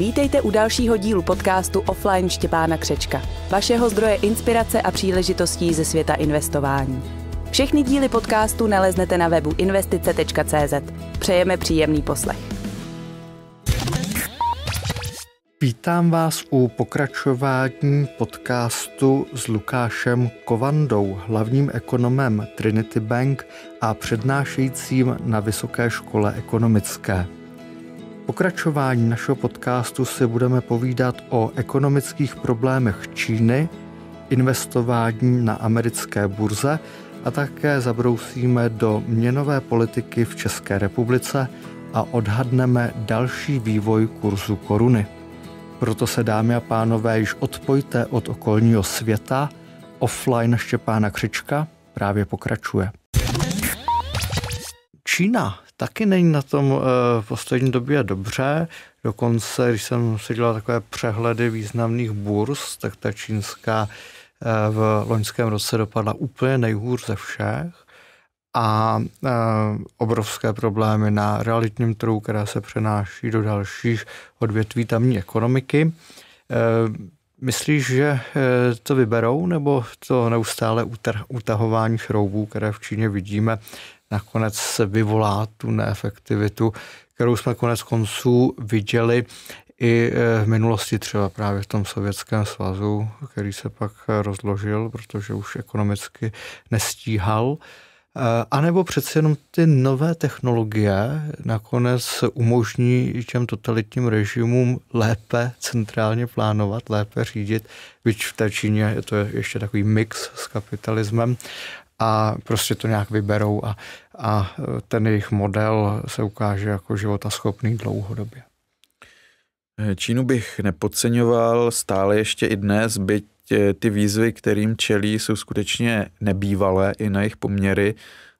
Vítejte u dalšího dílu podcastu Offline Štěpána Křečka, vašeho zdroje inspirace a příležitostí ze světa investování. Všechny díly podcastu naleznete na webu investice.cz. Přejeme příjemný poslech. Vítám vás u pokračování podcastu s Lukášem Kovandou, hlavním ekonomem Trinity Bank a přednášejícím na Vysoké škole ekonomické pokračování našeho podcastu si budeme povídat o ekonomických problémech Číny, investování na americké burze a také zabrousíme do měnové politiky v České republice a odhadneme další vývoj kurzu koruny. Proto se, dámy a pánové, již odpojte od okolního světa. Offline Štěpána Křička právě pokračuje. Čína taky není na tom eh, v poslední době dobře. Dokonce, když jsem si dělal takové přehledy významných burz, tak ta čínská eh, v loňském roce dopadla úplně nejhůř ze všech a eh, obrovské problémy na realitním trhu, které se přenáší do dalších odvětví tamní ekonomiky. myslíš, že to vyberou, nebo to neustále utahování šroubů, které v Číně vidíme, nakonec vyvolá tu neefektivitu, kterou jsme konec konců viděli i eh, v minulosti třeba právě v tom Sovětském svazu, který se pak eh, rozložil, protože už ekonomicky nestíhal. Eh, A nebo přece jenom ty nové technologie nakonec umožní těm totalitním režimům lépe centrálně plánovat, lépe řídit, byť v té Číně je to ještě takový mix s kapitalismem a prostě to nějak vyberou a, a ten jejich model se ukáže jako životaschopný dlouhodobě. Čínu bych nepodceňoval stále ještě i dnes, byť e, ty výzvy, kterým čelí, jsou skutečně nebývalé i na jejich poměry.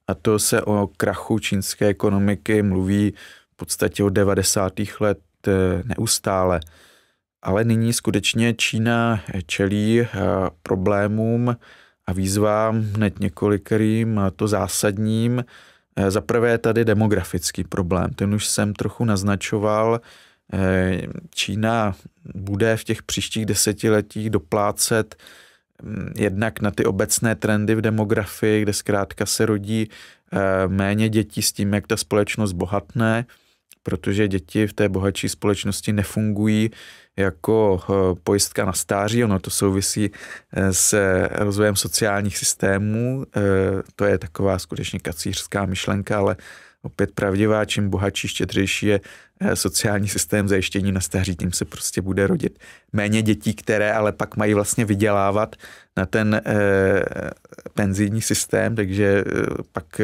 A to se o krachu čínské ekonomiky mluví v podstatě od 90. let e, neustále. Ale nyní skutečně Čína čelí e, problémům, a výzvám hned několikrým, to zásadním. Eh, za prvé je tady demografický problém, ten už jsem trochu naznačoval. Eh, Čína bude v těch příštích desetiletích doplácet mm, jednak na ty obecné trendy v demografii, kde zkrátka se rodí eh, méně dětí s tím, jak ta společnost bohatne, protože děti v té bohatší společnosti nefungují jako eh, pojistka na stáří, ono to souvisí eh, s rozvojem sociálních systémů, eh, to je taková skutečně kacířská myšlenka, ale opět pravdivá, čím bohatší, štědřejší je eh, sociální systém zajištění na stáří, tím se prostě bude rodit méně dětí, které ale pak mají vlastně vydělávat na ten eh, penzijní systém, takže eh, pak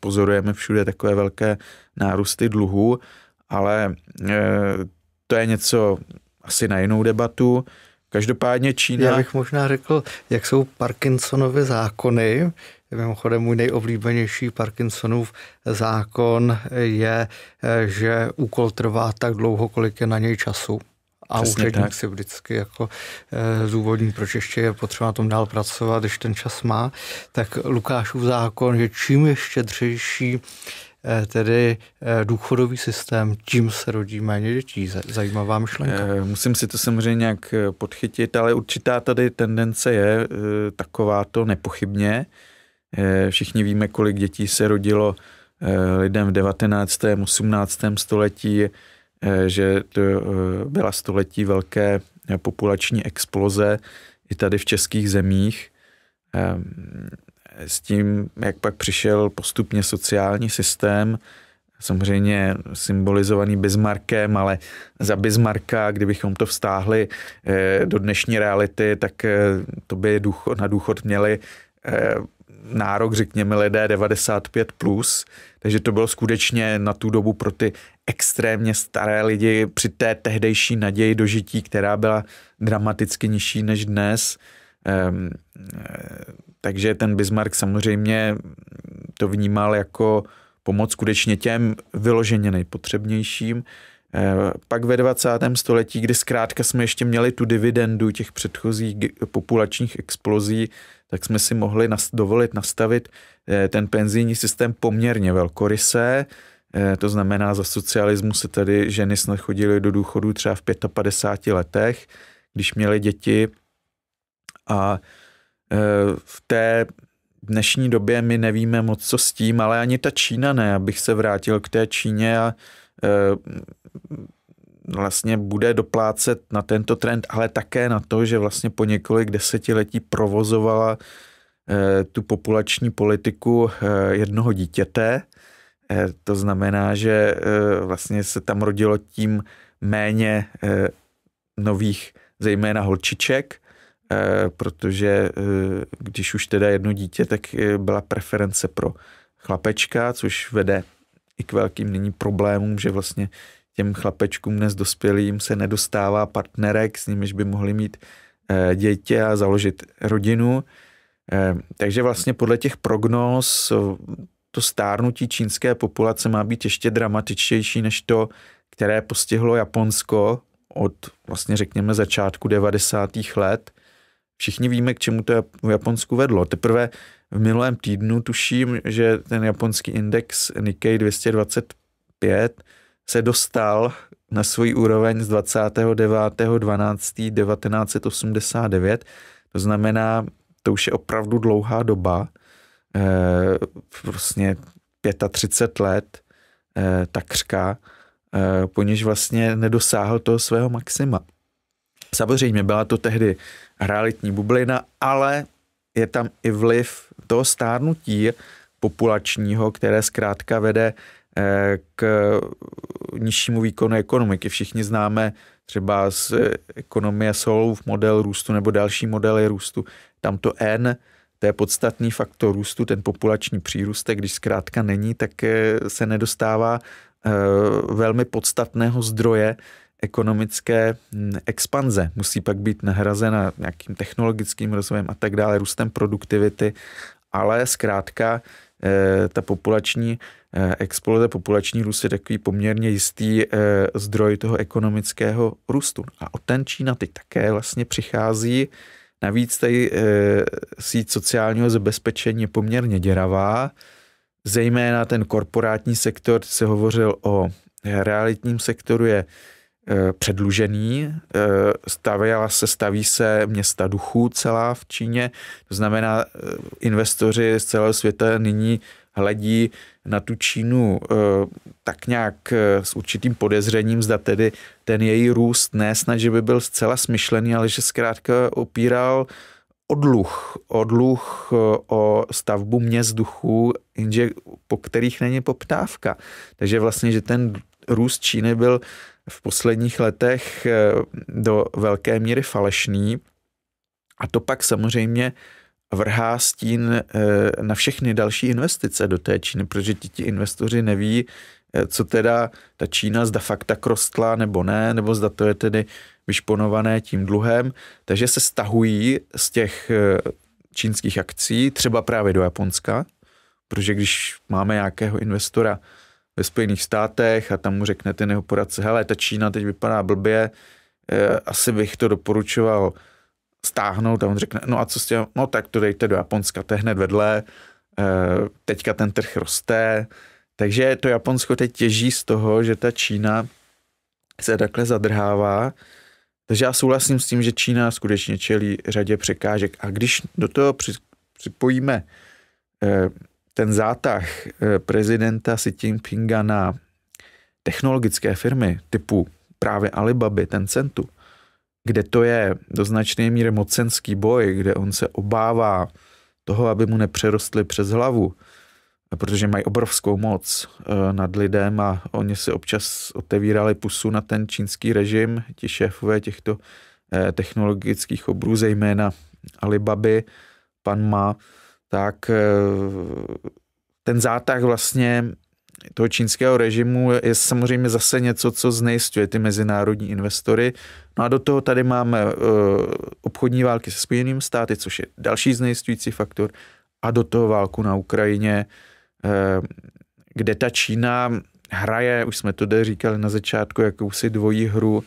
pozorujeme všude takové velké nárůsty dluhů, ale to je něco asi na jinou debatu. Každopádně Čína... Já bych možná řekl, jak jsou Parkinsonovy zákony, Mimochodem můj nejoblíbenější Parkinsonův zákon je, že úkol trvá tak dlouho, kolik je na něj času. A Přesně úředník tak. si vždycky jako eh, zúvodní, proč ještě je potřeba na tom dál pracovat, když ten čas má, tak Lukášův zákon, že čím je štědřejší eh, tedy eh, důchodový systém, tím se rodí méně dětí. Zajímavá myšlenka. Musím si to samozřejmě nějak podchytit, ale určitá tady tendence je taková to nepochybně. Eh, všichni víme, kolik dětí se rodilo eh, lidem v 19. 18. století, eh, že to byla století velké populační exploze i tady v českých zemích. S tím, jak pak přišel postupně sociální systém, samozřejmě symbolizovaný Bismarckem, ale za Bismarcka, kdybychom to vztáhli do dnešní reality, tak to by na důchod měli nárok, řekněme, lidé 95+, plus, takže to bylo skutečně na tu dobu pro ty extrémně staré lidi při té tehdejší naději dožití, která byla dramaticky nižší než dnes. Ehm, eh, takže ten Bismarck samozřejmě to vnímal jako pomoc skutečně těm vyloženě nejpotřebnějším. Eh, pak ve 20. století, kdy zkrátka jsme ještě měli tu dividendu těch předchozích populačních explozí, tak jsme si mohli nas- dovolit nastavit eh, ten penzijní systém poměrně velkorysé. Eh, to znamená, za socialismu se tady ženy snad chodily do důchodu třeba v 55 letech, když měly děti. A v té dnešní době my nevíme moc, co s tím, ale ani ta Čína ne. Abych se vrátil k té Číně a Eh, vlastně bude doplácet na tento trend, ale také na to, že vlastně po několik desetiletí provozovala eh, tu populační politiku eh, jednoho dítěte. To znamená, že vlastně se tam rodilo tím méně nových, zejména holčiček, protože když už teda jedno dítě, tak byla preference pro chlapečka, což vede i k velkým nyní problémům, že vlastně těm chlapečkům dnes dospělým se nedostává partnerek, s nimiž by mohli mít dětě eh, děti a založit rodinu. Eh, takže vlastně podle těch prognóz eh, to stárnutí čínské populace má být ještě dramatičtější než to, které postihlo Japonsko od vlastně řekněme začátku 90. let. Všichni víme, k čemu to v Japonsku vedlo. Teprve v minulém týdnu, tuším, že ten japonský index Nikkei 225 se dostal na svůj úroveň z 29.12.1989, to znamená, to už je opravdu dlouhá doba, vlastně eh, prostě 35 let, eh, takřka, eh, poněž vlastně nedosáhl toho svého maxima. Samozřejmě byla to tehdy realitní bublina, ale je tam i vliv toho stárnutí populačního, které zkrátka vede eh, k nižšímu výkonu ekonomiky. Všichni známe třeba z ekonomie Solův model růstu nebo další modely růstu. Tam to N, to je podstatný faktor růstu, ten populační přírůstek, když zkrátka není, tak eh, se nedostává eh, velmi podstatného zdroje ekonomické hm, expanze. Musí pak být nahrazena nějakým technologickým rozvojem a tak dále, růstem produktivity ale zkrátka eh, ta populační eh, exploze, populační růst je takový poměrně jistý eh, zdroj toho ekonomického růstu. A o ten Čína teď také vlastně přichází. Navíc tady síť sociálního zabezpečení je poměrně děravá, zejména ten korporátní sektor, se hovořil o realitním sektoru, je Eh, předlužený, eh, stavěla se, staví se města duchů celá v Číně, to znamená eh, investoři z celého světa nyní hledí na tu Čínu tak nějak s určitým podezřením, zda tedy ten její růst ne snad, že by byl zcela smyšlený, ale že zkrátka opíral odluh, odluh o stavbu měst duchů, jenže po kterých není poptávka. Takže vlastně, že ten růst Číny byl v posledních letech eh, do velké míry falešný. A to pak samozřejmě vrhá stín eh, na všechny další investice do té Číny, protože ti, ti investoři neví, eh, co teda ta Čína zda fakt tak rostla nebo ne, nebo zda to je tedy vyšponované tím dluhem, takže se stahují z těch čínských akcí třeba právě do Japonska, protože když máme nějakého investora ve Spojených státech a tam mu řekne ten jeho poradce, hele, ta Čína teď vypadá blbě, e, asi bych to doporučoval stáhnout a on řekne, no a co s tím, no tak to dejte do Japonska, to je hned vedle, e, teďka ten trh roste, takže to Japonsko teď těží z toho, že ta Čína se takhle zadrhává, takže já souhlasím s tím, že Čína skutečně čelí řadě překážek a když do toho připojíme eh, ten zátah eh, prezidenta Xi Jinpinga na technologické firmy typu právě Alibaby, Tencentu, kde to je do značné míry mocenský boj, kde on se obává toho, aby mu nepřerostly přes hlavu, protože mají obrovskou moc eh, nad lidem a oni si občas otevírali pusu na ten čínský režim, ti šéfové těchto eh, technologických obrů, zejména Alibaby, pan Ma, tak eh, ten zátah vlastně toho čínského režimu je samozřejmě zase něco, co znejistuje ty mezinárodní investory. No a do toho tady máme eh, obchodní války se Spojenými státy, což je další znejistující faktor, a do toho válku na Ukrajině, eh, kde ta Čína hraje, už jsme to tady říkali na začátku, jakousi dvojí hru,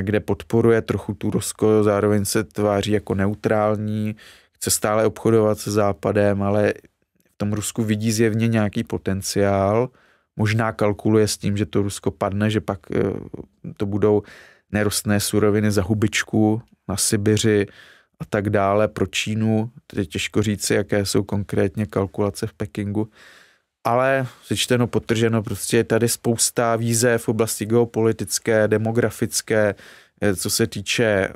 kde podporuje trochu tu Rusko, zároveň se tváří jako neutrální, chce stále obchodovat se Západem, ale v tom Rusku vidí zjevně nějaký potenciál, možná kalkuluje s tím, že to Rusko padne, že pak eh, to budou nerostné suroviny za hubičku na Sibiři a tak dále pro Čínu. Teď je těžko říci, jaké jsou konkrétně kalkulace v Pekingu. Ale sečteno, potrženo, prostě je tady spousta výzev v oblasti geopolitické, demografické, Eh, co se týče eh,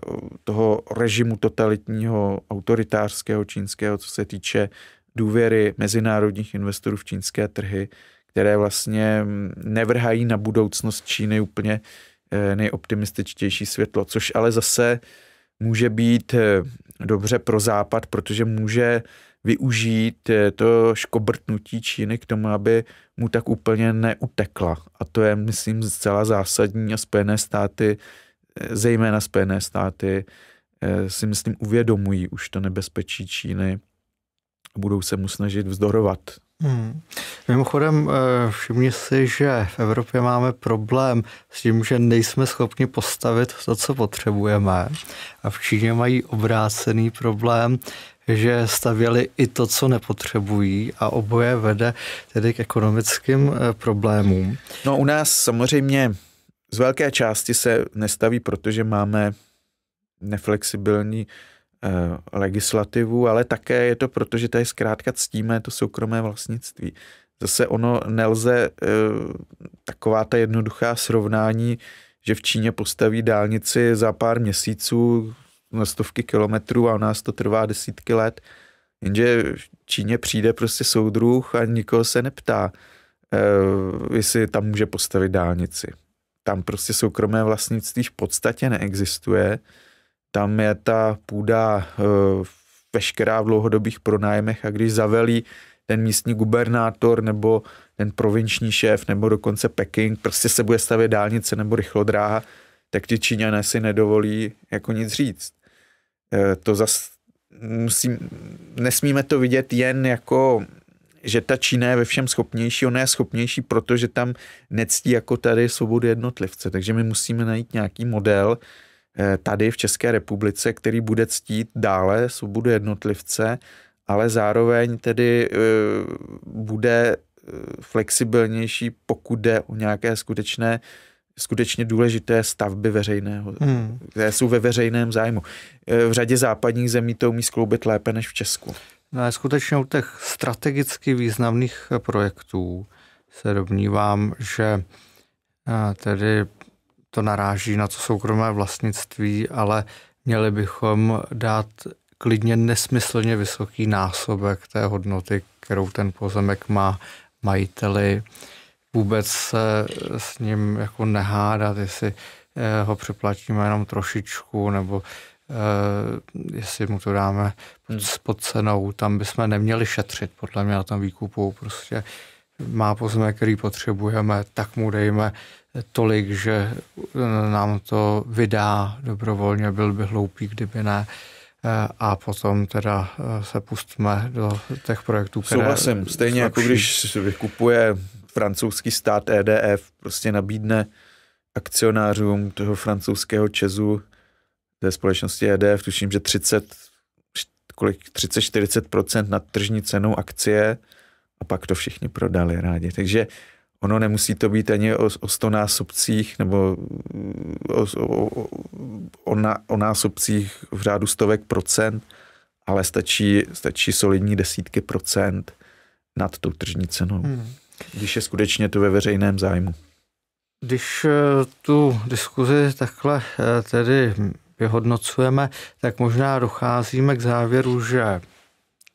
toho režimu totalitního, autoritářského čínského, co se týče důvěry mezinárodních investorů v čínské trhy, které vlastně mm, nevrhají na budoucnost Číny úplně eh, nejoptimističtější světlo, což ale zase může být dobře pro Západ, protože může využít to škobrtnutí Číny k tomu, aby mu tak úplně neutekla. A to je, myslím, zcela zásadní a Spojené státy Eh, zejména Spojené státy eh, si myslím uvědomují už to nebezpečí Číny a budou se mu snažit vzdorovat. Hmm. Mimochodem, eh, všimni si, že v Evropě máme problém s tím, že nejsme schopni postavit to, co potřebujeme. A v Číně mají obrácený problém, že stavěli i to, co nepotřebují a oboje vede tedy k ekonomickým problémům. No u nás samozřejmě z velké části se nestaví, protože máme neflexibilní eh, legislativu, ale také je to proto, že tady zkrátka ctíme to soukromé vlastnictví. Zase ono nelze eh, taková ta jednoduchá srovnání, že v Číně postaví dálnici za pár měsíců na stovky kilometrů a u nás to trvá desítky let, jenže v Číně přijde prostě soudruh a nikoho se neptá, eh, jestli tam může postavit dálnici tam prostě soukromé vlastnictví v podstatě neexistuje. Tam je ta půda e, veškerá v dlouhodobých pronájmech a když zavelí ten místní gubernátor nebo ten provinční šéf nebo dokonce Peking, prostě se bude stavět dálnice nebo rychlodráha, tak ti Číňané si nedovolí jako nic říct. E, to zas musím, nesmíme to vidět jen jako že ta Čína je ve všem schopnější, ona je schopnější, protože tam nectí jako tady svobodu jednotlivce. Takže my musíme najít nějaký model eh, tady v České republice, který bude ctít dále svobodu jednotlivce, ale zároveň tedy eh, bude eh, flexibilnější, pokud jde o nějaké skutečné skutečně důležité stavby veřejného, hmm. které jsou ve veřejném zájmu. V řadě západních zemí to umí skloubit lépe než v Česku. No skutečně u těch strategicky významných projektů se domnívám, že eh, tedy to naráží na to soukromé vlastnictví, ale měli bychom dát klidně nesmyslně vysoký násobek té hodnoty, kterou ten pozemek má majiteli. Vůbec se eh, s ním jako nehádat, jestli eh, ho přeplatíme jenom trošičku, nebo Eh, jestli mu to dáme pod, hmm. pod cenou, tam bychom neměli šetřit, podle mě na tom výkupu. Prostě má pozemek, který potřebujeme, tak mu dejme tolik, že eh, nám to vydá dobrovolně, byl by hloupý, kdyby ne eh, a potom teda se pustíme do těch projektů, které... Souhlasím, stejně jako když vykupuje francouzský stát EDF, prostě nabídne akcionářům toho francouzského Čezu té společnosti EDF, tuším, že 30, kolik, 30-40% nad tržní cenou akcie a pak to všichni prodali rádi. Takže ono nemusí to být ani o, o násobcích nebo mm, o, o, o, na, o násobcích v řádu stovek procent, ale stačí, stačí solidní desítky procent nad tou tržní cenou, hmm. když je skutečně to ve veřejném zájmu. Když eh, tu diskuzi takhle eh, tedy vyhodnocujeme, tak možná docházíme k závěru, že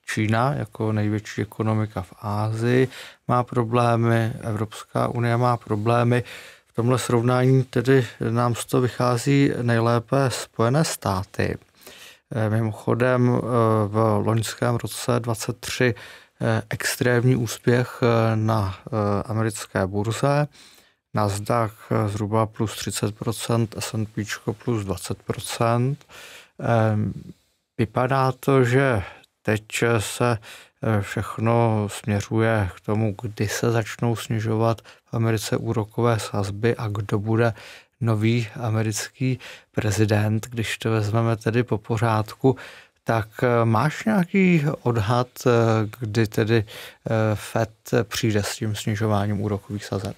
Čína jako největší ekonomika v Ázii má problémy, Evropská unie má problémy. V tomhle srovnání tedy nám z toho vychází nejlépe Spojené státy. Eh, mimochodem eh, v loňském roce 23 eh, extrémní úspěch na americké burze. Nasdaq eh, zhruba plus 30%, S&P plus 20%. Vypadá to, že teď se eh, všechno směřuje k tomu, kdy se začnou snižovat v Americe úrokové sazby a kdo bude nový americký prezident, když to vezmeme tedy po pořádku, tak eh, máš nějaký odhad, kdy tedy FED přijde s tím snižováním úrokových sazeb?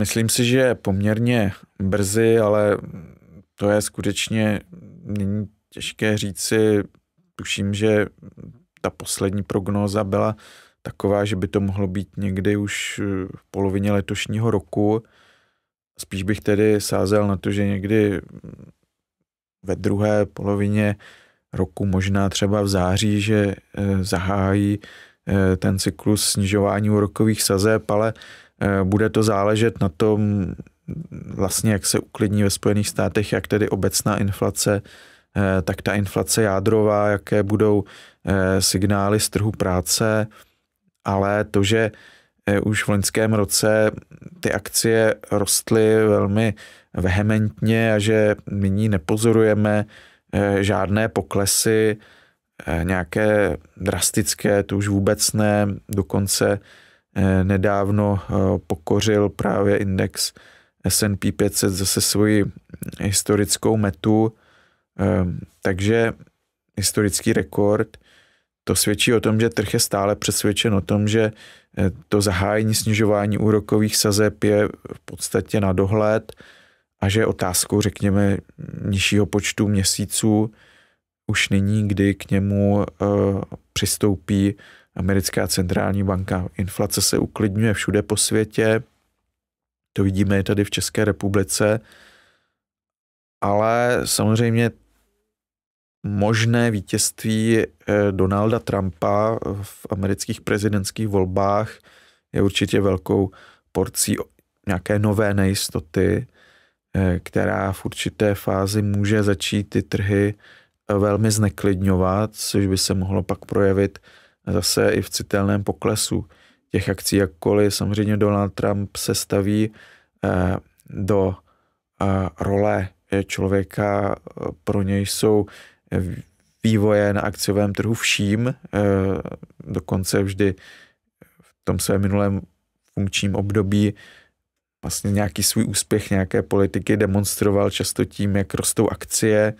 Myslím si, že poměrně brzy, ale to je skutečně, není těžké říci, tuším, že ta poslední prognóza byla taková, že by to mohlo být někdy už eh, v polovině letošního roku. Spíš bych tedy sázel na to, že někdy mm, ve druhé polovině roku, možná třeba v září, že eh, zahájí eh, ten cyklus snižování úrokových sazeb, ale Eh, bude to záležet na tom, vlastně jak se uklidní ve Spojených státech, jak tedy obecná inflace, eh, tak ta inflace jádrová, jaké budou eh, signály z trhu práce, ale to, že už v loňském roce ty akcie rostly velmi vehementně a že nyní nepozorujeme žádné poklesy, nějaké drastické, to už vůbec ne, dokonce Eh, nedávno eh, pokořil právě index S&P 500 zase svoji historickou metu, eh, takže historický rekord. To svědčí o tom, že trh je stále přesvědčen o tom, že to zahájení snižování úrokových sazeb je v podstatě na dohled a že otázkou, řekněme, nižšího počtu měsíců už nyní, kdy k němu přistoupí americká centrální banka. Inflace se uklidňuje všude po světě, to vidíme i tady v České republice, ale samozřejmě možné vítězství eh, Donalda Trumpa v amerických prezidentských volbách je určitě velkou porcí nějaké nové nejistoty, eh, která v určité fázi může začít ty trhy eh, velmi zneklidňovat, což by se mohlo pak projevit zase i v citelném poklesu těch akcí, jakkoliv samozřejmě Donald Trump se staví eh, do eh, role člověka, eh, pro něj jsou vývoje na akciovém trhu vším, dokonce vždy v tom svém minulém funkčním období vlastně nějaký svůj úspěch nějaké politiky demonstroval často tím, jak rostou akcie,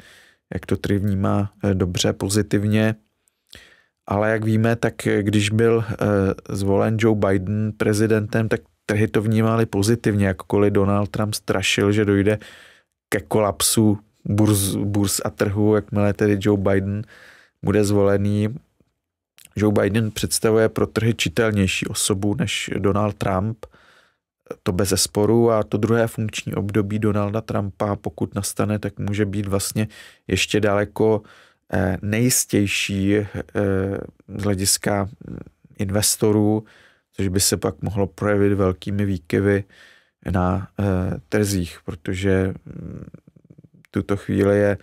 jak to trhy vnímá dobře, pozitivně ale jak víme, tak když byl eh, zvolen Joe Biden prezidentem, tak trhy to vnímali pozitivně, jakkoliv Donald Trump strašil, že dojde ke kolapsu burz, burz a trhu, jakmile tedy Joe Biden bude zvolený. Joe Biden představuje pro trhy čitelnější osobu než Donald Trump, to bez sporu a to druhé funkční období Donalda Trumpa, pokud nastane, tak může být vlastně ještě daleko nejistější eh, z hlediska investorů, což by se pak mohlo projevit velkými výkyvy na eh, trzích, protože mm, tuto chvíli je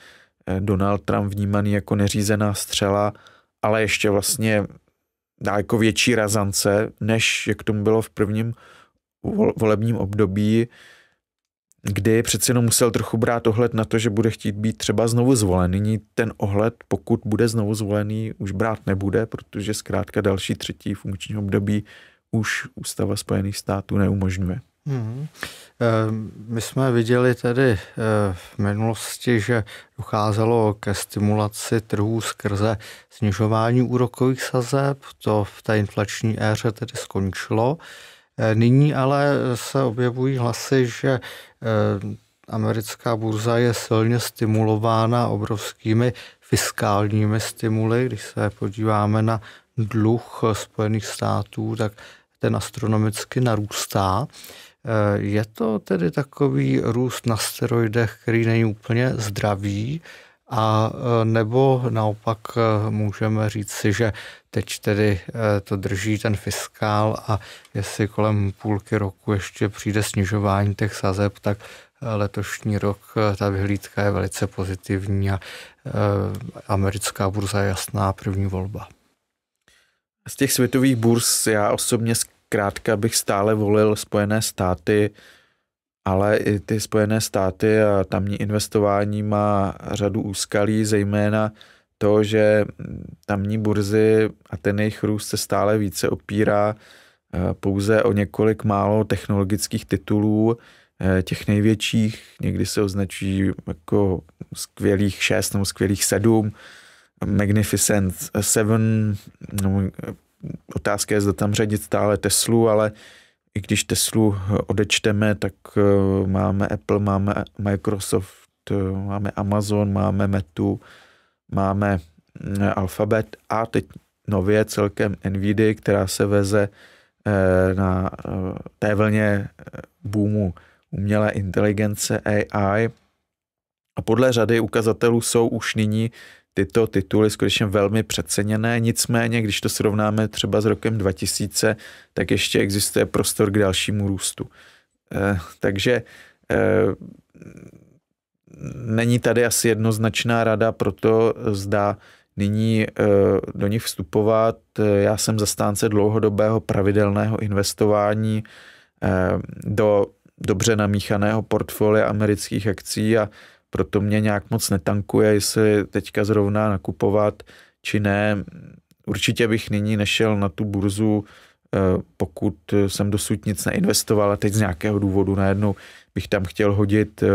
eh, Donald Trump vnímaný jako neřízená střela, ale ještě vlastně dá jako větší razance, než jak tomu bylo v prvním volebním období kdy přeci jenom musel trochu brát ohled na to, že bude chtít být třeba znovu zvolen. Nyní ten ohled, pokud bude znovu zvolený, už brát nebude, protože zkrátka další třetí funkční období už Ústava Spojených států neumožňuje. Hmm. My jsme viděli tedy eh, v minulosti, že docházelo ke stimulaci trhů skrze snižování úrokových sazeb. To v té inflační éře tedy skončilo. Nyní ale se objevují hlasy, že eh, americká burza je silně stimulována obrovskými fiskálními stimuly. Když se podíváme na dluh Spojených států, tak ten astronomicky narůstá. Eh, je to tedy takový růst na steroidech, který není úplně zdravý a e, nebo naopak e, můžeme říct si, že teď tedy e, to drží ten fiskál a jestli kolem půlky roku ještě přijde snižování těch sazeb, tak letošní rok ta vyhlídka je velice pozitivní a americká burza je jasná první volba. Z těch světových burz já osobně zkrátka bych stále volil Spojené státy, ale i ty Spojené státy a tamní investování má řadu úskalí, zejména to, že tamní burzy a ten jejich růst se stále více opírá eh, pouze o několik málo technologických titulů, eh, těch největších, někdy se označují jako skvělých šest nebo skvělých sedm, Magnificent Seven, no, otázka je, zda tam řadit stále Teslu, ale i když Teslu eh, odečteme, tak eh, máme Apple, máme Microsoft, eh, máme Amazon, máme Metu, máme mm, Alphabet a teď nově celkem Nvidia, která se veze na té vlně boomu umělé inteligence AI. A podle řady ukazatelů jsou už nyní tyto tituly skutečně velmi přeceněné, nicméně, když to srovnáme třeba s rokem 2000, tak ještě existuje prostor k dalšímu růstu. Eh, takže eh, není tady asi jednoznačná rada proto zdá zda nyní eh, do nich vstupovat. Já jsem zastánce dlouhodobého pravidelného investování do dobře namíchaného portfolia amerických akcí a proto mě nějak moc netankuje, jestli teďka zrovna nakupovat či ne. Určitě bych nyní nešel na tu burzu, eh, pokud jsem dosud nic neinvestoval a teď z nějakého důvodu najednou bych tam chtěl hodit eh,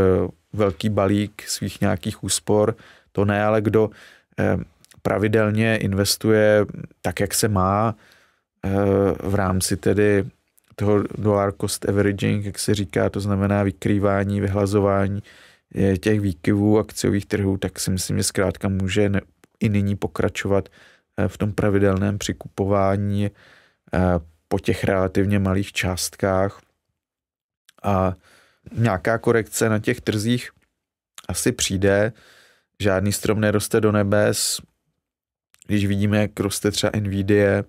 velký balík svých nějakých úspor, to ne, ale kdo eh, pravidelně investuje tak, jak se má v rámci tedy toho dollar cost averaging, jak se říká, to znamená vykrývání, vyhlazování těch výkyvů akciových trhů, tak si myslím, že zkrátka může i nyní pokračovat eh, v tom pravidelném přikupování eh, po těch relativně malých částkách a nějaká korekce na těch trzích asi přijde. Žádný strom neroste do nebes. Když vidíme, jak roste třeba Nvidia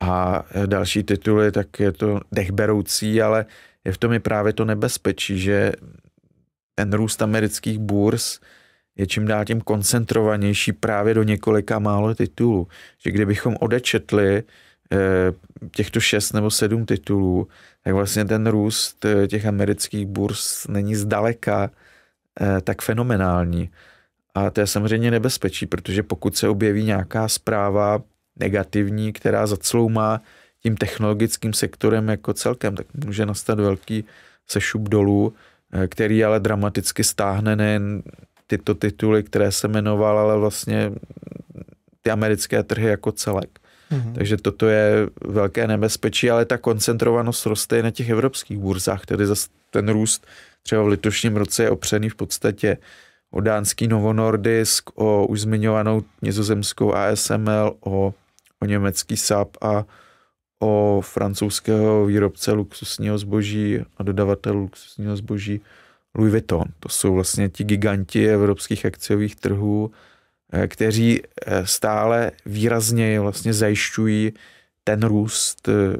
a eh, další tituly, tak je to dechberoucí, ale je v tom i právě to nebezpečí, že ten růst amerických burz je čím dál tím koncentrovanější právě do několika málo titulů. Že kdybychom odečetli eh, těchto šest nebo sedm titulů, tak vlastně ten růst eh, těch amerických burz není zdaleka eh, tak fenomenální. A to je samozřejmě nebezpečí, protože pokud se objeví nějaká zpráva negativní, která zacloumá tím technologickým sektorem jako celkem, tak může nastat velký sešup dolů Eh, který ale dramaticky stáhne nejen tyto tituly, které se jmenoval, ale vlastně ty americké trhy jako celek. Mm-hmm. Takže toto je velké nebezpečí, ale ta koncentrovanost roste i na těch evropských burzách, tedy zase ten růst třeba v letošním roce je opřený v podstatě o dánský Novo Nordisk, o už zmiňovanou nizozemskou ASML, o, o německý SAP a o francouzského výrobce luxusního zboží a dodavatele luxusního zboží Louis Vuitton. To jsou vlastně ti giganti evropských akciových trhů, eh, kteří eh, stále výrazně vlastně zajišťují ten růst eh,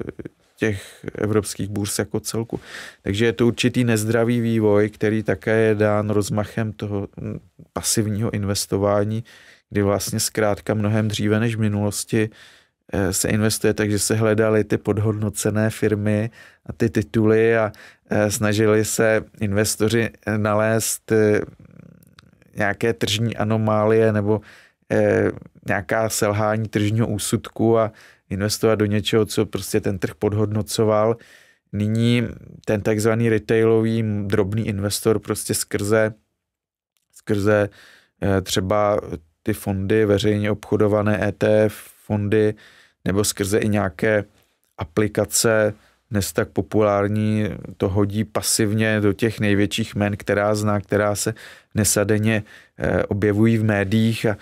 těch evropských burz jako celku. Takže je to určitý nezdravý vývoj, který také je dán rozmachem toho hm, pasivního investování, kdy vlastně zkrátka mnohem dříve než v minulosti Eh, se investuje, takže se hledaly ty podhodnocené firmy a ty tituly a eh, snažili se investoři eh, nalézt nějaké tržní anomálie nebo nějaká selhání tržního úsudku a investovat do něčeho, co prostě ten trh podhodnocoval. Nyní ten takzvaný retailový drobný investor prostě skrze, skrze třeba ty fondy veřejně obchodované ETF, fondy, nebo skrze i nějaké aplikace, dnes tak populární, to hodí pasivně do těch největších men, která zná, která se nesadeně eh, objevují v médiích a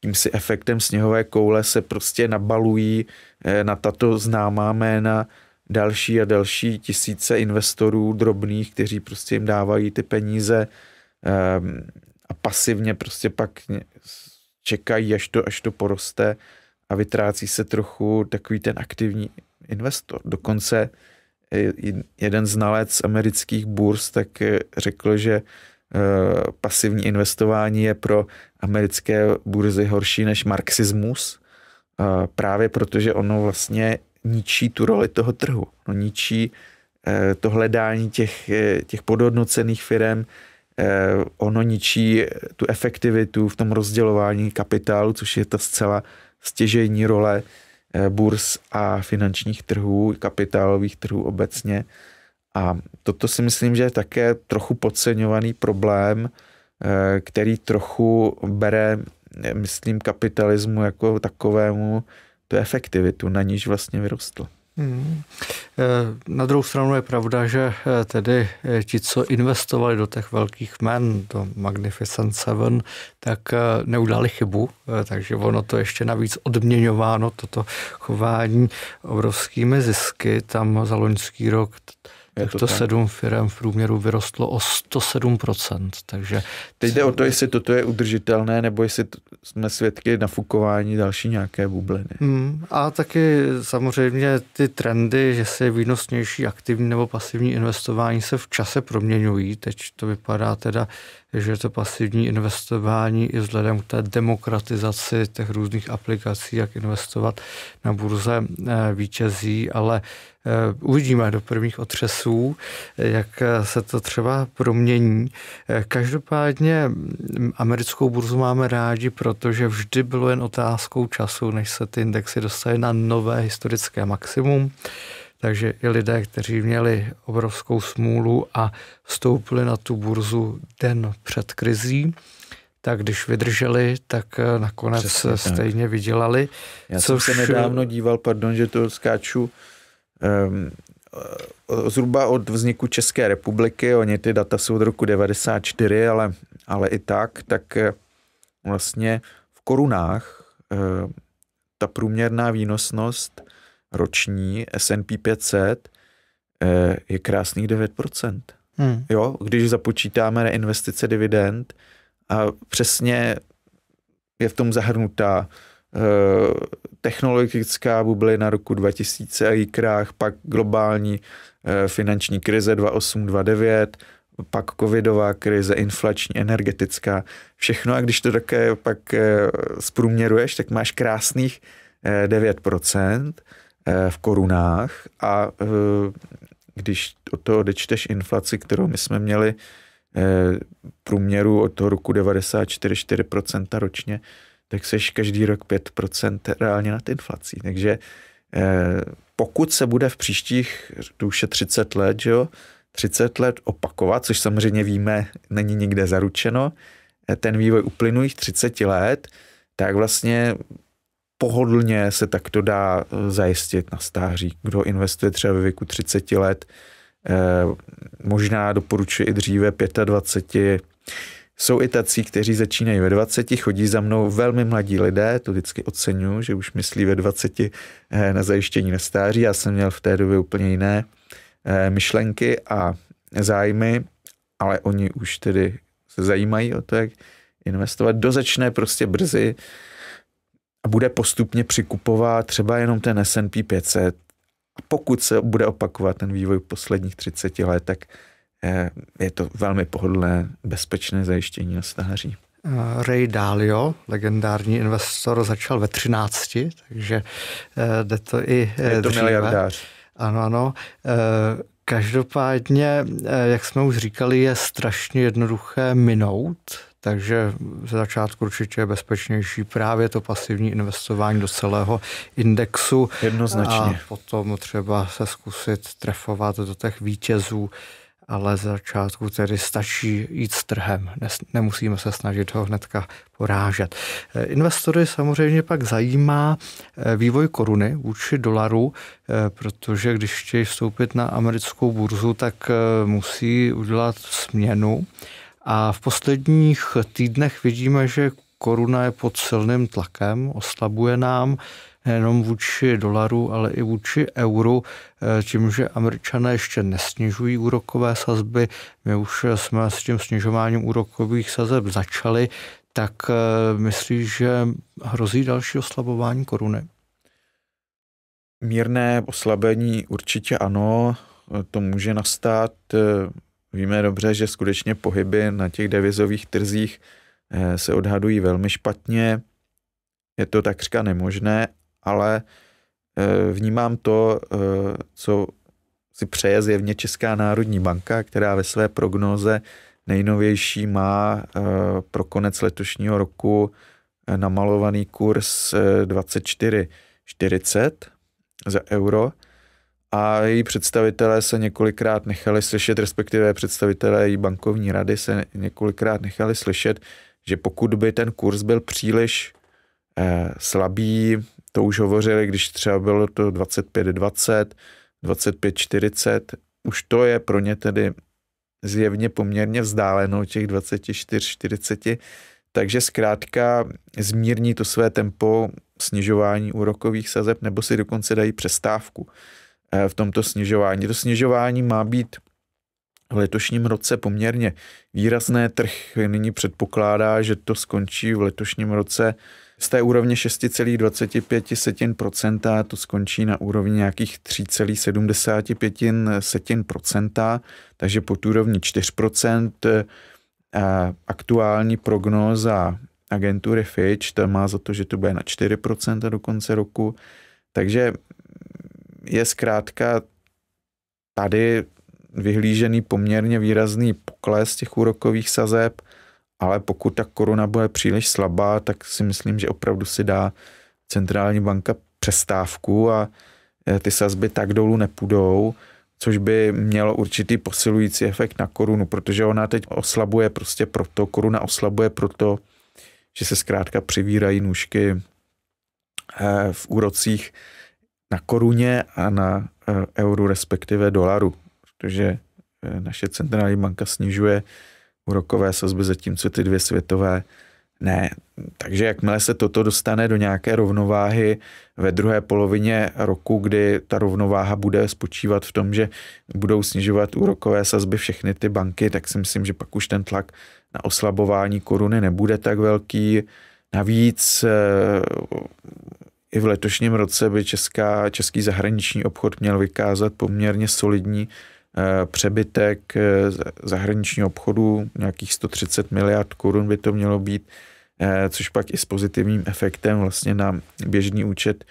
tím si efektem sněhové koule se prostě nabalují eh, na tato známá jména další a další tisíce investorů drobných, kteří prostě jim dávají ty peníze ehm, a pasivně prostě pak čekají, až to, až to poroste a vytrácí se trochu takový ten aktivní investor. Dokonce eh, jeden znalec amerických burz tak eh, řekl, že eh, pasivní investování je pro americké burzy horší než marxismus, právě protože ono vlastně ničí tu roli toho trhu. No, ničí to hledání těch, těch podhodnocených firm, ono ničí tu efektivitu v tom rozdělování kapitálu, což je ta zcela stěžejní role eh, burs a finančních trhů, kapitálových trhů obecně. A toto si myslím, že je také trochu podceňovaný problém, eh, který trochu bere, eh, myslím, kapitalismu jako takovému tu efektivitu, na níž vlastně vyrostl. Hmm. Eh, na druhou stranu je pravda, že eh, tedy eh, ti, co investovali do těch velkých men, do Magnificent Seven, tak neudali chybu, takže ono to ještě navíc odměňováno, toto chování obrovskými zisky. Tam za loňský rok Těchto to sedm firm v průměru vyrostlo o 107%, takže... Teď jde o to, jestli toto je udržitelné, nebo jestli jsme svědky nafukování další nějaké bubliny. Hmm, a taky samozřejmě ty trendy, že se je výnosnější aktivní nebo pasivní investování se v čase proměňují. Teď to vypadá teda že to pasivní investování i vzhledem k té demokratizaci těch různých aplikací, jak investovat na burze eh, vítězí, ale eh, uvidíme do prvních otřesů, jak eh, se to třeba promění. Každopádně mm, americkou burzu máme rádi, protože vždy bylo jen otázkou času, než se ty indexy dostaly na nové historické maximum. Takže i lidé, kteří měli obrovskou smůlu a vstoupili na tu burzu den před krizí, tak když vydrželi, tak eh, nakonec Přesně, tak. stejně vydělali. Já což... jsem se nedávno díval, pardon, že to skáču, um, zhruba od vzniku České republiky, oni ty data jsou od roku 94, ale, ale i tak, tak eh, vlastně v korunách ta průměrná výnosnost roční S&P 500 eh, je krásných 9%. Hmm. Jo, když započítáme reinvestice dividend a přesně je v tom zahrnutá eh, technologická bublina roku 2000 a krách, pak globální eh, finanční krize 28-29, pak covidová krize, inflační, energetická, všechno. A když to také pak zprůměruješ, tak máš krásných 9%. Eh, v korunách a eh, když od toho odečteš inflaci, kterou my jsme měli eh, průměru od toho roku 94 4% ročně, tak seš každý rok 5% reálně nad inflací. Takže pokud se bude v příštích, duše 30 let, že jo, 30 let opakovat, což samozřejmě víme, není nikde zaručeno, ten vývoj uplynulých 30 let, tak vlastně pohodlně se takto dá eh, zajistit na stáří. Kdo investuje třeba ve věku 30 let, eh, možná doporučuji i dříve 25. Jsou i tací, kteří začínají ve 20, chodí za mnou velmi mladí lidé, to vždycky oceňuji, že už myslí ve 20 eh, na zajištění na stáří. Já jsem měl v té době úplně jiné myšlenky a zájmy, ale oni už tedy se zajímají o to, jak investovat. Dozačné prostě brzy bude postupně přikupovat třeba jenom ten S&P 500. A pokud se bude opakovat ten vývoj posledních 30 let, tak je to velmi pohodlné, bezpečné zajištění na stáří. Eh, Ray Dalio, legendární investor, začal ve 13, takže eh, jde to i eh, Je to dříve. miliardář. Ano, ano. Každopádně, eh, jak jsme už říkali, je strašně jednoduché minout, takže ze začátku určitě je bezpečnější právě to pasivní investování do celého indexu. Jednoznačně. A potom třeba se zkusit trefovat do těch vítězů ale za začátku tedy stačí jít s trhem, nemusíme se snažit ho hnedka porážet. Eh, investory samozřejmě pak zajímá eh, vývoj koruny vůči dolaru, eh, protože když chtějí vstoupit na americkou burzu, tak musí udělat směnu. A v posledních týdnech vidíme, že koruna je pod silným tlakem, oslabuje nám nejenom vůči dolaru, ale i vůči euru, tím, eh, že američané ještě nesnižují úrokové sazby, my už jsme s tím snižováním úrokových sazeb začali, tak eh, myslíš, že hrozí další oslabování koruny? Mírné oslabení určitě ano, to může nastat. Víme dobře, že skutečně pohyby na těch devizových trzích eh, se odhadují velmi špatně. Je to takřka nemožné, ale eh, vnímám to, eh, co si přeje zjevně Česká národní banka, která ve své prognoze nejnovější má eh, pro konec letošního roku namalovaný kurz 24,40 za euro a její představitelé se několikrát nechali slyšet, respektive představitelé její bankovní rady se několikrát nechali slyšet, že pokud by ten kurz byl příliš slabý, to už hovořili, když třeba bylo to 25-20, 25-40, už to je pro ně tedy zjevně poměrně vzdáleno těch 24-40, takže zkrátka zmírní to své tempo snižování úrokových sazeb nebo si dokonce dají přestávku eh, v tomto snižování. To snižování má být v letošním roce poměrně výrazné. Trh nyní předpokládá, že to skončí v letošním roce z té úrovně 6,25 to skončí na úrovni nějakých 3,75 setin procenta, takže pod úrovni 4 aktuální prognóza agentury Fitch, to má za to, že to bude na 4% do konce roku, takže je zkrátka tady vyhlížený poměrně výrazný pokles těch úrokových sazeb ale pokud ta koruna bude příliš slabá, tak si myslím, že opravdu si dá centrální banka přestávku a eh, ty sazby tak dolů nepůjdou, což by mělo určitý posilující efekt na korunu, protože ona teď oslabuje prostě proto, koruna oslabuje proto, že se zkrátka přivírají nůžky eh, v úrocích na koruně a na eh, euru, respektive dolaru, protože naše centrální banka snižuje úrokové sazby, zatímco ty dvě světové ne. Takže jakmile se toto dostane do nějaké rovnováhy ve druhé polovině roku, kdy ta rovnováha bude spočívat v tom, že budou snižovat úrokové sazby všechny ty banky, tak si myslím, že pak už ten tlak na oslabování koruny nebude tak velký. Navíc eh, i v letošním roce by česká, český zahraniční obchod měl vykázat poměrně solidní Eh, přebytek eh, zahraničního obchodu, nějakých 130 miliard korun by to mělo být, eh, což pak i s pozitivním efektem vlastně na běžný účet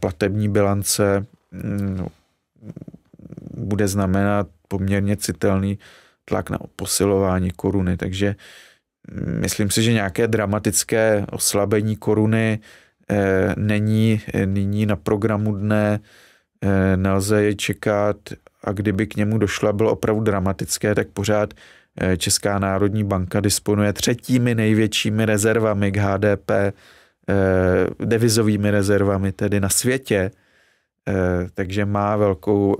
platební bilance mm, no, bude znamenat poměrně citelný tlak na posilování koruny, takže mm, myslím si, že nějaké dramatické oslabení koruny není nyní na programu dne, nelze je čekat a kdyby k němu došla, bylo opravdu dramatické, tak pořád eh, Česká národní banka disponuje třetími největšími rezervami k HDP, eh, devizovými rezervami tedy na světě, eh, takže má velkou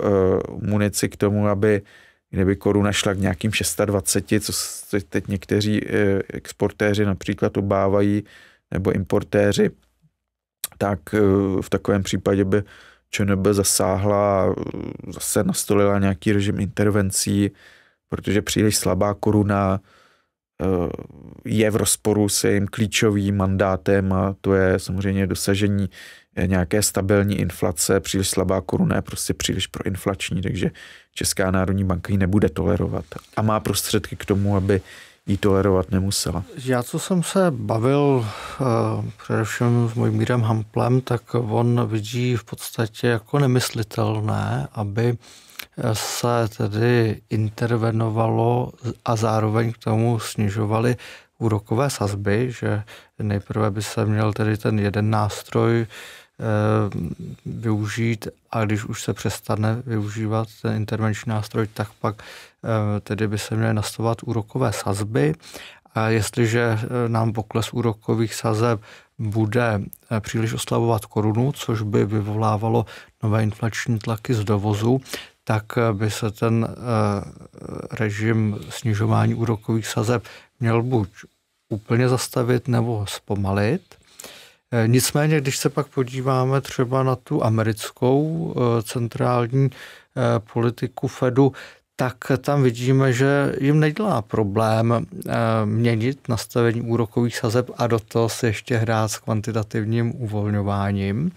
munici k tomu, aby kdyby koruna šla k nějakým 620, co se teď někteří exportéři například obávají, nebo importéři, tak v takovém případě by ČNB zasáhla, zase nastolila nějaký režim intervencí, protože příliš slabá koruna eh, je v rozporu s jejím klíčovým mandátem a to je samozřejmě dosažení nějaké stabilní inflace, příliš slabá koruna je prostě příliš proinflační, takže Česká národní banka ji nebude tolerovat a má prostředky k tomu, aby jí tolerovat nemusela. Já, co jsem se bavil eh, především s mojím Mírem Hamplem, tak on vidí v podstatě jako nemyslitelné, aby eh, se tedy intervenovalo a zároveň k tomu snižovaly úrokové sazby, že nejprve by se měl tedy ten jeden nástroj Eh, využít a když už se přestane využívat ten intervenční nástroj, tak pak eh, tedy by se měly nastavovat úrokové sazby a jestliže eh, nám pokles úrokových sazeb bude příliš oslabovat korunu, což by vyvolávalo nové inflační tlaky z dovozu, tak by se ten režim snižování úrokových sazeb měl buď úplně zastavit nebo zpomalit. Eh, nicméně, když se pak podíváme třeba na tu americkou eh, centrální eh, politiku Fedu, tak tam vidíme, že jim nedělá problém měnit nastavení úrokových sazeb a do toho se ještě hrát s kvantitativním uvolňováním.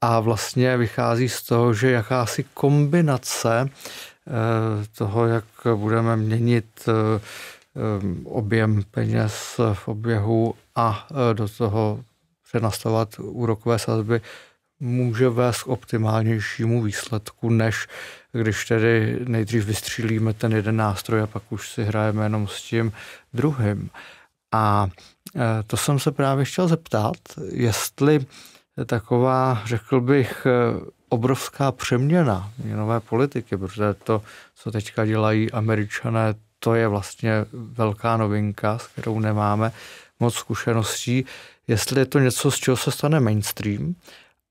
A vlastně vychází z toho, že jakási kombinace toho, jak budeme měnit objem peněz v oběhu a do toho přenastavovat úrokové sazby, může vést k optimálnějšímu výsledku, než když tedy nejdřív vystřílíme ten jeden nástroj a pak už si hrajeme jenom s tím druhým. A e, to jsem se právě chtěl zeptat, jestli taková, řekl bych, e, obrovská přeměna měnové politiky, protože to, co teďka dělají američané, to je vlastně velká novinka, s kterou nemáme moc zkušeností, jestli je to něco, z čeho se stane mainstream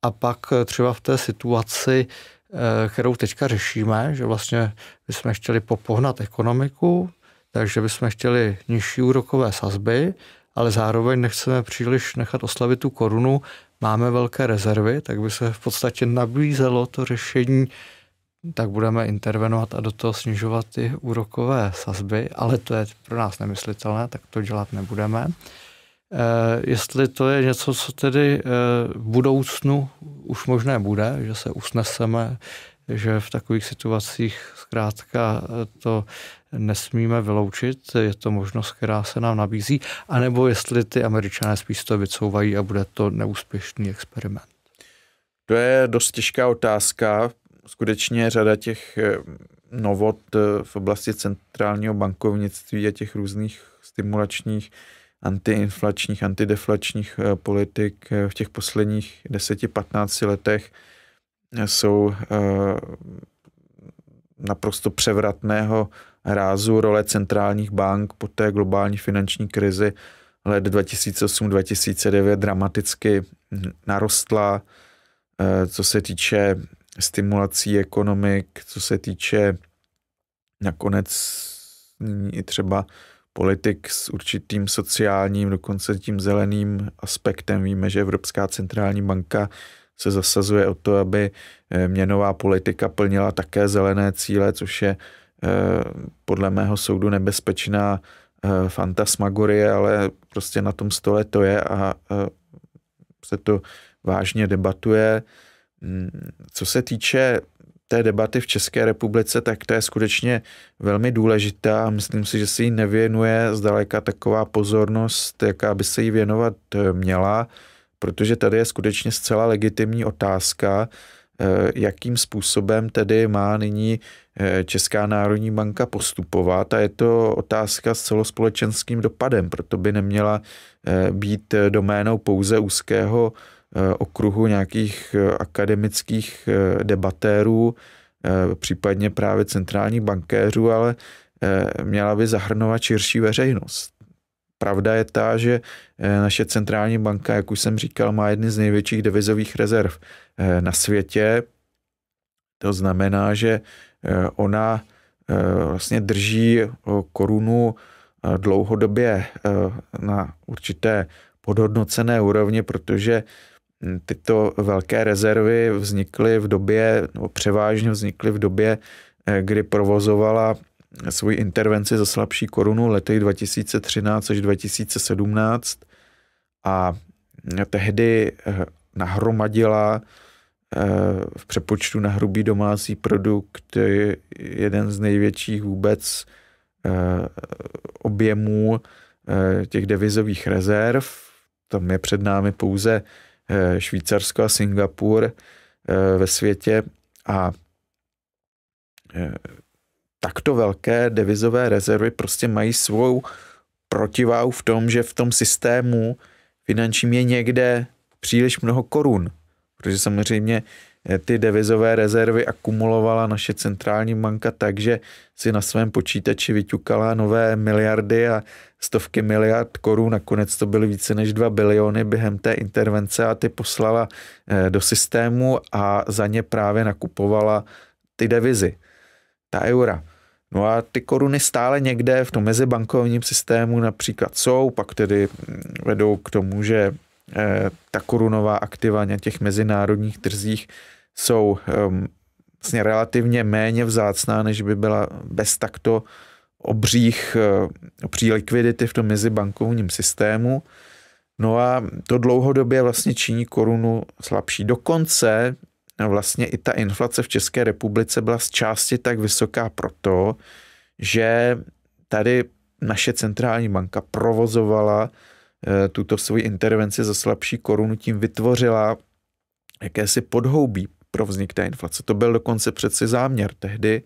a pak eh, třeba v té situaci, eh, kterou teďka řešíme, že vlastně bychom chtěli popohnat ekonomiku, takže bychom chtěli nižší úrokové sazby, ale zároveň nechceme příliš nechat oslavit tu korunu, máme velké rezervy, tak by se v podstatě nabízelo to řešení, tak budeme intervenovat a do toho snižovat ty úrokové sazby, ale to je pro nás nemyslitelné, tak to dělat nebudeme. Eh, jestli to je něco, co tedy eh, v budoucnu už možné bude, že se usneseme, že v takových situacích zkrátka eh, to nesmíme vyloučit, je to možnost, která se nám nabízí, anebo jestli ty američané spíš to vycouvají a bude to neúspěšný experiment. To je dost těžká otázka. Skutečně řada těch novot v oblasti centrálního bankovnictví a těch různých stimulačních uh, antiinflačních, antideflačních eh, politik eh, v těch posledních 10-15 letech eh, jsou naprosto převratného rázu role centrálních bank po té globální finanční krizi let 2008-2009 dramaticky narostla, co se týče stimulací ekonomik, co se týče nakonec třeba politik s určitým sociálním, dokonce tím zeleným aspektem. Víme, že Evropská centrální banka se zasazuje o to, aby eh, měnová politika plnila také zelené cíle, což je eh, podle mého soudu nebezpečná eh, fantasmagorie, ale prostě na tom stole to je a se to vážně debatuje. Mm, co se týče té debaty v České republice, tak to je skutečně velmi důležitá. Myslím si, že se jí nevěnuje zdaleka taková pozornost, jaká by se jí věnovat eh, měla, protože tady je skutečně zcela legitimní otázka, eh, jakým způsobem tedy má nyní eh, Česká národní banka postupovat a je to otázka s celospolečenským dopadem, proto by neměla být doménou pouze úzkého Eh, okruhu nějakých eh, akademických eh, debatérů, případně právě centrálních bankéřů, ale měla by zahrnovat širší veřejnost. Pravda je ta, že naše centrální banka, jak už jsem říkal, má jedny z největších devizových rezerv na světě. To znamená, že ona vlastně drží korunu dlouhodobě na určité podhodnocené úrovni, protože Hm, tyto velké rezervy vznikly v době, nebo převážně vznikly v době, eh, kdy provozovala svoji intervenci za slabší korunu lety 2013 až 2017 a tehdy eh, nahromadila eh, v přepočtu na hrubý domácí produkt jeden z největších vůbec objemů těch devizových rezerv. Tam je před námi pouze Eh, Švýcarsko a Singapur eh, ve světě a eh, takto velké devizové rezervy prostě mají svou protiváhu v tom, že v tom systému finančním je někde příliš mnoho korun, protože samozřejmě Eh, ty devizové rezervy akumulovala naše centrální banka tak, že si na svém počítači vyťukala nové miliardy a stovky miliard korun, nakonec to byly více než 2 biliony během té intervence a ty poslala eh, do systému a za ně právě nakupovala ty devizy, ta eura. No a ty koruny stále někde v tom mezibankovním systému například jsou, pak tedy mm, vedou k tomu, že Eh, ta korunová aktiva na těch mezinárodních trzích jsou ehm, vlastně relativně méně vzácná, než by byla bez takto obřích, eh, obří likvidity v tom mezibankovním systému. No a to dlouhodobě vlastně činí korunu slabší. Dokonce no vlastně i ta inflace v České republice byla z části tak vysoká proto, že tady naše centrální banka provozovala Eh, tuto svoji intervenci za slabší korunu tím vytvořila jakési podhoubí pro vznik té inflace. To byl dokonce přeci záměr. Tehdy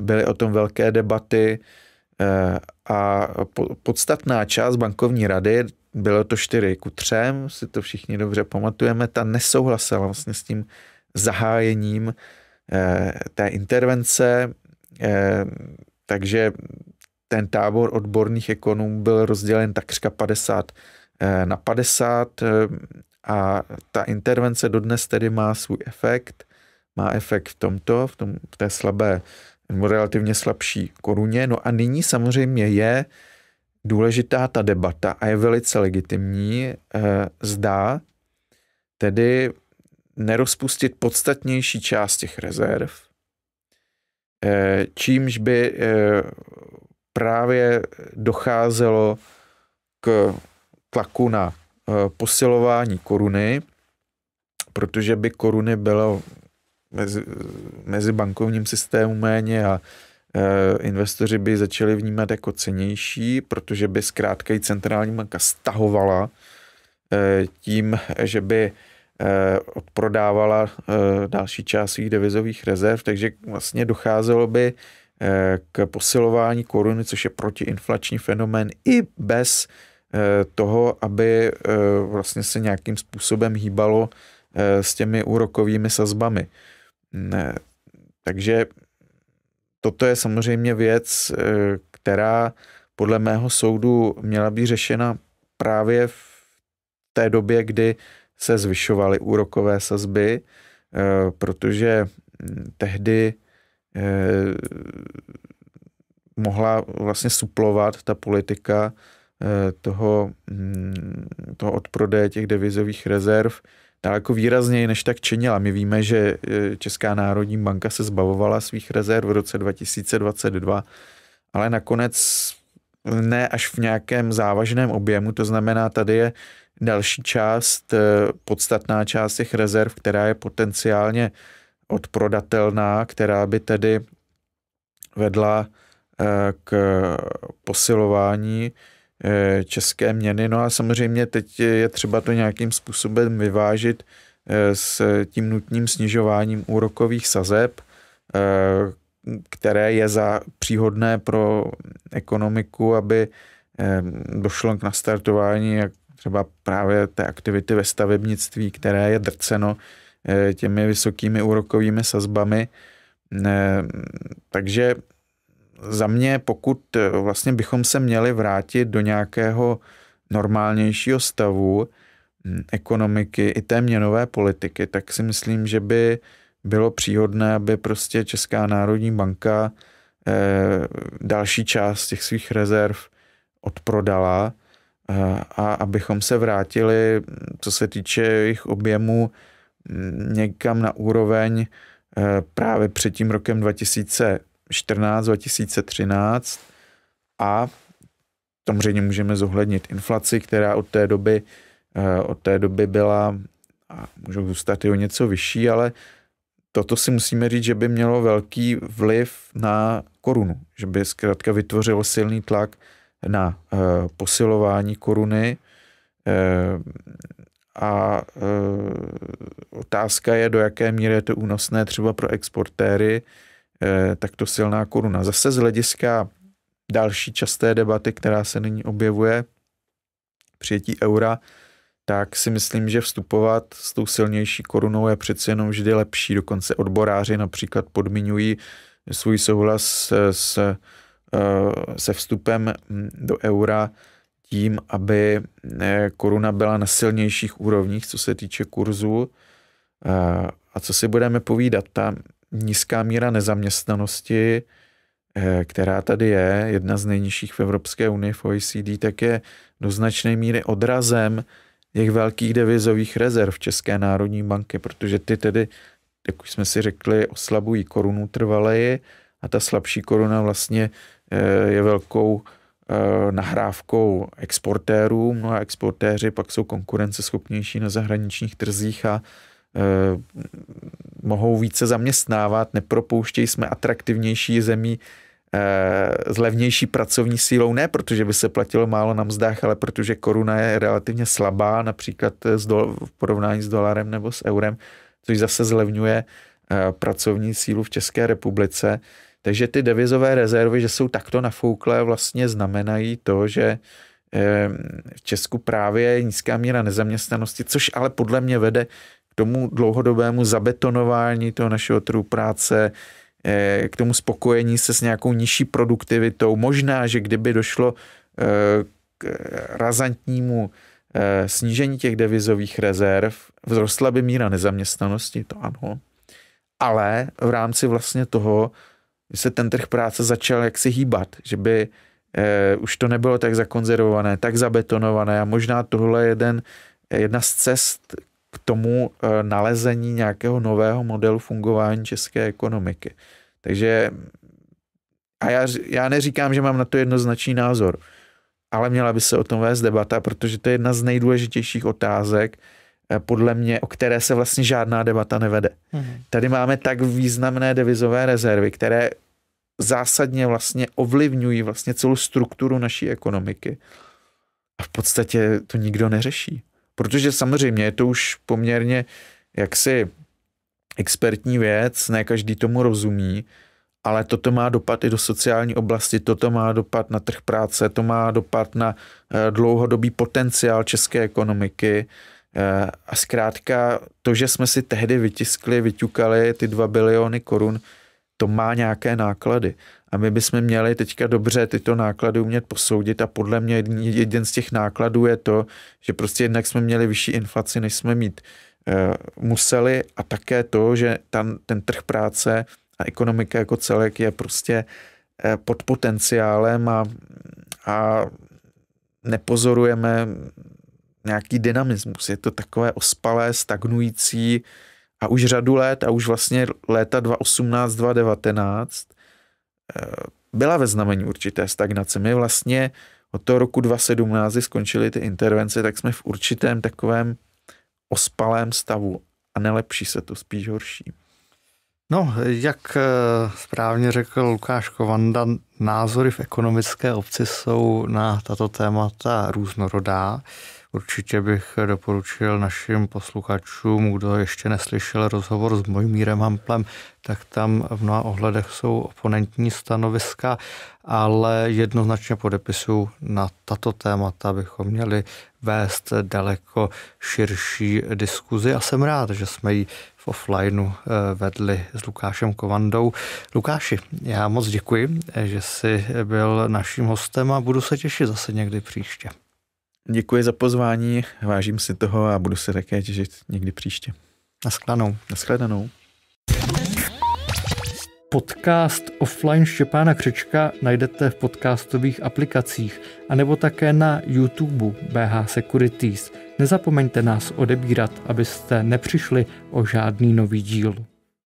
byly o tom velké debaty eh, a podstatná část bankovní rady, bylo to 4 ku 3, si to všichni dobře pamatujeme, ta nesouhlasila vlastně s tím zahájením eh, té intervence, takže ten tábor odborných ekonomů byl rozdělen takřka 50 eh, na 50 eh, a ta intervence dodnes tedy má svůj efekt. Má efekt v tomto, v, tom, v té slabé nebo relativně slabší koruně. No a nyní samozřejmě je důležitá ta debata a je velice legitimní, eh, zdá tedy nerozpustit podstatnější část těch rezerv, čímž by právě docházelo k tlaku na eh, posilování koruny, protože by koruny bylo mezi, mezi bankovním systémem méně a e, investoři by začali vnímat jako cenější, protože by zkrátka i centrální banka stahovala e, tím, že by e, odprodávala další část svých devizových rezerv, takže vlastně docházelo by k posilování koruny, což je protiinflační fenomén i bez eh, toho, aby eh, vlastně se nějakým způsobem hýbalo eh, s těmi úrokovými sazbami. Mm, takže toto je samozřejmě věc, která podle mého soudu měla být řešena právě v té době, kdy se zvyšovaly úrokové sazby, protože mm, tehdy Eh, mohla vlastně suplovat ta politika eh, toho, mm, toho odprodeje těch devizových rezerv daleko výrazněji, než tak činila. My víme, že eh, Česká národní banka se zbavovala svých rezerv v roce 2022, ale nakonec ne až v nějakém závažném objemu, to znamená, tady je další část, podstatná část těch rezerv, která je potenciálně odprodatelná, která by tedy vedla eh, k posilování eh, české měny. No a samozřejmě teď je třeba to nějakým způsobem vyvážit eh, s tím nutným snižováním úrokových sazeb, které je za příhodné pro ekonomiku, aby došlo k nastartování třeba právě té aktivity ve stavebnictví, které je drceno Eh, těmi vysokými úrokovými sazbami. Eh, takže za mě, pokud eh, vlastně bychom se měli vrátit do nějakého normálnějšího stavu hm, ekonomiky i té měnové politiky, tak si myslím, že by bylo příhodné, aby prostě Česká národní banka další část těch svých rezerv odprodala a abychom se vrátili, co se týče jejich objemu, někam na úroveň eh, právě před tím rokem 2014-2013 a samozřejmě můžeme zohlednit inflaci, která od té doby, eh, od té doby byla a můžou zůstat i o něco vyšší, ale toto si musíme říct, že by mělo velký vliv na korunu, že by zkrátka vytvořilo silný tlak na eh, posilování koruny, a e, otázka je, do jaké míry je to únosné třeba pro exportéry, e, eh, takto silná koruna. Zase z hlediska další časté debaty, která se nyní objevuje, přijetí eura, tak si myslím, že vstupovat s tou silnější korunou je přeci jenom vždy lepší. Dokonce odboráři například podmiňují svůj souhlas eh, se, se vstupem hm, do eura tím, aby eh, koruna byla na silnějších úrovních, co se týče kurzu. Eh, a co si budeme povídat, ta nízká míra nezaměstnanosti, eh, která tady je, jedna z nejnižších v Evropské unii, v OECD, tak je do značné míry odrazem těch velkých devizových rezerv České národní banky, protože ty tedy, jak už jsme si řekli, oslabují korunu trvaleji a ta slabší koruna vlastně je velkou Eh, nahrávkou exportérů. Mnoha exportéři pak jsou konkurenceschopnější na zahraničních trzích a eh, mohou více zaměstnávat, nepropouštějí jsme atraktivnější zemí eh, s levnější pracovní sílou, ne protože by se platilo málo na mzdách, ale protože koruna je relativně slabá, například v porovnání s dolarem nebo s eurem, což zase zlevňuje pracovní sílu v České republice. Takže ty devizové rezervy, že jsou takto nafouklé, vlastně znamenají to, že eh, v Česku právě je nízká míra nezaměstnanosti, což ale podle mě vede k tomu dlouhodobému zabetonování toho našeho trhu práce, eh, k tomu spokojení se s nějakou nižší produktivitou. Možná, že kdyby došlo eh, k razantnímu snížení těch devizových rezerv, vzrostla by míra nezaměstnanosti, to ano, ale v rámci vlastně toho se ten trh práce začal jaksi hýbat, že by eh, už to nebylo tak zakonzervované, tak zabetonované a možná tohle je jeden, eh, jedna z cest k tomu eh, nalezení nějakého nového modelu fungování české ekonomiky. Takže a já, já neříkám, že mám na to jednoznačný názor, ale měla by se o tom vést debata, protože to je jedna z nejdůležitějších otázek, Eh, podle mě, o které se vlastně žádná debata nevede. Hmm. Tady máme tak významné devizové rezervy, které zásadně vlastně ovlivňují vlastně celou strukturu naší ekonomiky. A v podstatě to nikdo neřeší. Protože samozřejmě je to už poměrně jaksi expertní věc, ne každý tomu rozumí, ale toto má dopad i do sociální oblasti, toto má dopad na trh práce, to má dopad na eh, dlouhodobý potenciál české ekonomiky. Eh, a zkrátka to, že jsme si tehdy vytiskli, vyťukali ty 2 biliony korun, to má nějaké náklady. A my bychom měli teďka dobře tyto náklady umět posoudit a podle mě jeden z těch nákladů je to, že prostě jednak jsme měli vyšší inflaci, než jsme mít eh, museli a také to, že tam, ten trh práce a ekonomika jako celek je prostě eh, pod potenciálem a, a nepozorujeme nějaký dynamismus. Je to takové ospalé, stagnující a už řadu let a už vlastně léta 2018, 2019 eh, byla ve znamení určité stagnace. My vlastně od toho roku 2017, skončily ty intervence, tak jsme v určitém takovém ospalém stavu a nelepší se to, spíš horší. No, jak eh, správně řekl Lukáš Kovanda, názory v ekonomické obci jsou na tato témata různorodá. Určitě bych doporučil našim posluchačům, kdo ještě neslyšel rozhovor s Mojmírem Hamplem, tak tam v mnoha ohledech jsou oponentní stanoviska, ale jednoznačně podepisu na tato témata bychom měli vést daleko širší diskuzi a jsem rád, že jsme ji v offlineu eh, vedli s Lukášem Kovandou. Lukáši, já moc děkuji, eh, že jsi byl naším hostem a budu se těšit zase někdy příště. Děkuji za pozvání, vážím si toho a budu se také těšit někdy příště. Naschledanou. Naschledanou. Podcast offline Štěpána Křečka najdete v podcastových aplikacích a nebo také na YouTube BH Securities. Nezapomeňte nás odebírat, abyste nepřišli o žádný nový díl.